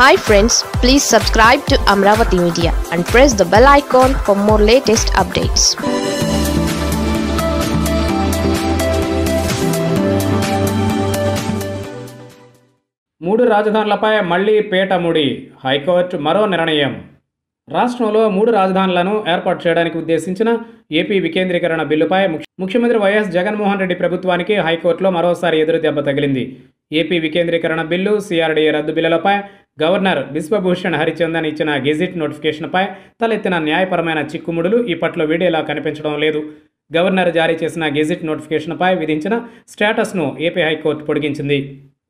hi friends please subscribe to Amaravati media and press the bell icon for more latest updates మూడు రాజధానులపై మళ్లీ పేట ముడి high court మరో నిర్ణయం రాష్ట్రంలో మూడు రాజధానులను ఏర్పాటు చేయడానికి ఉద్దేశించిన ఏపీ వికేంద్రీకరణ బిల్లుపై ముఖ్యమంత్రి వైఎస్ జగన్మోహన్ రెడ్డి ప్రభుత్వానికి హైకోర్టులో మరోసారి ఎదురు దెబ్బ తగిలింది ఏపీ వికేంద్రీకరణ బిల్లు సిఆర్డీఏ రద్దు బిల్లులపై గవర్నర్ బిశ్వభూషణ్ హరిచందన్ ఇచ్చిన గెజిట్ నోటిఫికేషన్పై తలెత్తిన న్యాయపరమైన చిక్కుముడులు ఇప్పట్లో వీడేలా కనిపించడం లేదు గవర్నర్ జారీ చేసిన గెజిట్ నోటిఫికేషన్పై విధించిన స్టేటస్ను ఏపీ హైకోర్టు పొడిగించింది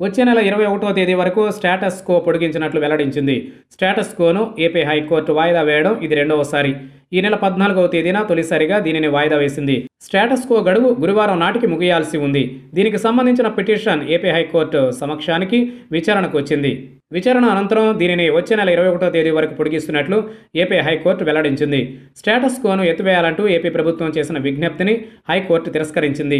వచ్చే నెల ఇరవై ఒకటో తేదీ వరకు స్టేటస్ కో పొడిగించినట్లు వెల్లడించింది స్టేటస్ కోను ఏపీ హైకోర్టు వాయిదా వేయడం ఇది రెండవసారి ఈ నెల పద్నాలుగవ తేదీన తొలిసారిగా దీనిని వాయిదా వేసింది స్టేటస్ కో గడువు గురువారం నాటికి ముగియాల్సి ఉంది దీనికి సంబంధించిన పిటిషన్ ఏపీ హైకోర్టు సమక్షానికి విచారణకు వచ్చింది విచారణ అనంతరం దీనిని వచ్చే నెల ఇరవై ఒకటో తేదీ వరకు పొడిగిస్తున్నట్లు ఏపీ హైకోర్టు వెల్లడించింది స్టేటస్ కోను ఎత్తివేయాలంటూ ఏపీ ప్రభుత్వం చేసిన విజ్ఞప్తిని హైకోర్టు తిరస్కరించింది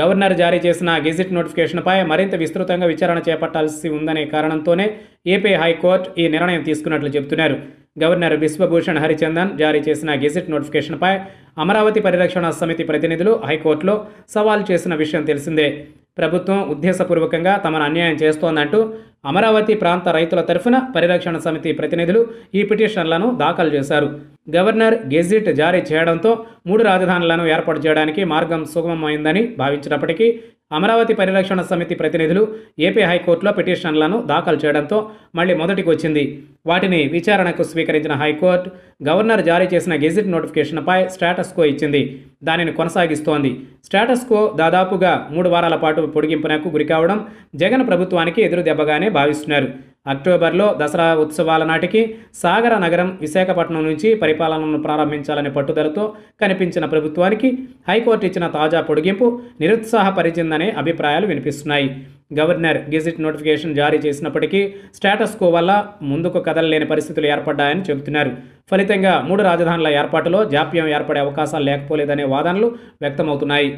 గవర్నర్ జారీ చేసిన గెజిట్ నోటిఫికేషన్పై మరింత విస్తృతంగా విచారణ చేపట్టాల్సి ఉందనే కారణంతోనే ఏపీ హైకోర్టు ఈ నిర్ణయం తీసుకున్నట్లు చెబుతున్నారు గవర్నర్ బిశ్వభూషణ్ హరిచందన్ జారీ చేసిన గెజిట్ నోటిఫికేషన్పై అమరావతి పరిరక్షణ సమితి ప్రతినిధులు హైకోర్టులో సవాల్ చేసిన విషయం తెలిసిందే ప్రభుత్వం ఉద్దేశపూర్వకంగా తమను అన్యాయం చేస్తోందంటూ అమరావతి ప్రాంత రైతుల తరఫున పరిరక్షణ సమితి ప్రతినిధులు ఈ పిటిషన్లను దాఖలు చేశారు గవర్నర్ గెజిట్ జారీ చేయడంతో మూడు రాజధానులను ఏర్పాటు చేయడానికి మార్గం సుగమమైందని భావించినప్పటికీ అమరావతి పరిరక్షణ సమితి ప్రతినిధులు ఏపీ హైకోర్టులో పిటిషన్లను దాఖలు చేయడంతో మళ్లీ మొదటికి వచ్చింది వాటిని విచారణకు స్వీకరించిన హైకోర్టు గవర్నర్ జారీ చేసిన గెజిట్ నోటిఫికేషన్పై స్టేటస్ కో ఇచ్చింది దానిని కొనసాగిస్తోంది స్టేటస్ కో దాదాపుగా మూడు వారాల పాటు పొడిగింపునకు గురికావడం జగన్ ప్రభుత్వానికి ఎదురుదెబ్బగానే భావిస్తున్నారు అక్టోబర్లో దసరా ఉత్సవాల నాటికి సాగర నగరం విశాఖపట్నం నుంచి పరిపాలనను ప్రారంభించాలనే పట్టుదలతో కనిపించిన ప్రభుత్వానికి హైకోర్టు ఇచ్చిన తాజా పొడిగింపు నిరుత్సాహపరిచిందనే అభిప్రాయాలు వినిపిస్తున్నాయి గవర్నర్ గెజిట్ నోటిఫికేషన్ జారీ చేసినప్పటికీ స్టేటస్ కో వల్ల ముందుకు కదలలేని పరిస్థితులు ఏర్పడ్డాయని చెబుతున్నారు ఫలితంగా మూడు రాజధానుల ఏర్పాటులో జాప్యం ఏర్పడే అవకాశాలు లేకపోలేదనే వాదనలు వ్యక్తమవుతున్నాయి